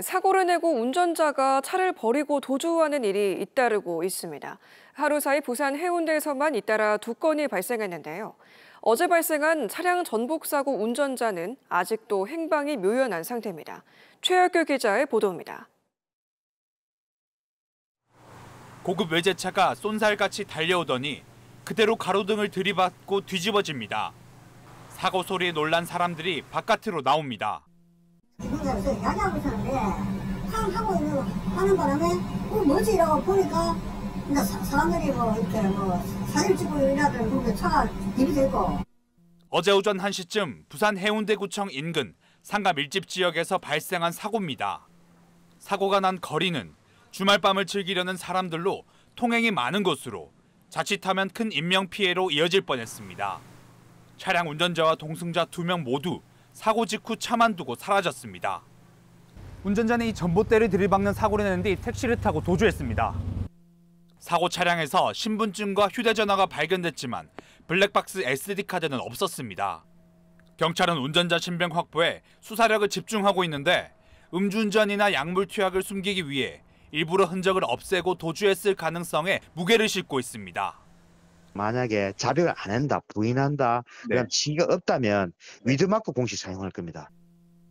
사고를 내고 운전자가 차를 버리고 도주하는 일이 잇따르고 있습니다. 하루 사이 부산 해운대에서만 잇따라 두 건이 발생했는데요. 어제 발생한 차량 전복사고 운전자는 아직도 행방이 묘연한 상태입니다. 최혁규 기자의 보도입니다. 고급 외제차가 쏜살같이 달려오더니 그대로 가로등을 들이받고 뒤집어집니다. 사고 소리에 놀란 사람들이 바깥으로 나옵니다. 무슨 야자하고 있었는데 팡 하고 있는 하는 바람에 어 뭐지 이러고 보니까 근데 사람들이 뭐 이렇게 뭐 사진 찍고 이러들 보면 차가 입이 들고 어제 오전 1시쯤 부산 해운대구청 인근 상가 밀집 지역에서 발생한 사고입니다. 사고가 난 거리는 주말 밤을 즐기려는 사람들로 통행이 많은 곳으로 자칫하면 큰 인명피해로 이어질 뻔했습니다. 차량 운전자와 동승자 두 명 모두 사고 직후 차만 두고 사라졌습니다. 운전자는 이 전봇대를 들이박는 사고를 낸 뒤 택시를 타고 도주했습니다. 사고 차량에서 신분증과 휴대전화가 발견됐지만 블랙박스 SD카드는 없었습니다. 경찰은 운전자 신병 확보에 수사력을 집중하고 있는데 음주운전이나 약물 투약을 숨기기 위해 일부러 흔적을 없애고 도주했을 가능성에 무게를 싣고 있습니다. 만약에 자백을 안 한다, 부인한다, 네. 그럼 증거가 없다면 네. 위드마크 공식 사용할 겁니다.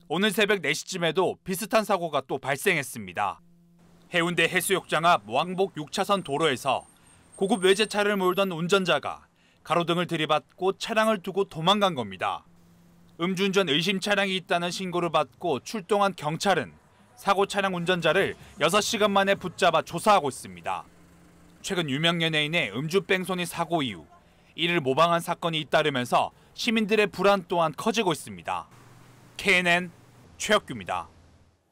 오늘 새벽 4시쯤에도 비슷한 사고가 또 발생했습니다. 해운대 해수욕장 앞 왕복 6차선 도로에서 고급 외제차를 몰던 운전자가 가로등을 들이받고 차량을 두고 도망간 겁니다. 음주운전 의심 차량이 있다는 신고를 받고 출동한 경찰은 사고 차량 운전자를 6시간 만에 붙잡아 조사하고 있습니다. 최근 유명 연예인의 음주 뺑소니 사고 이후 이를 모방한 사건이 잇따르면서 시민들의 불안 또한 커지고 있습니다. KNN 최혁규입니다.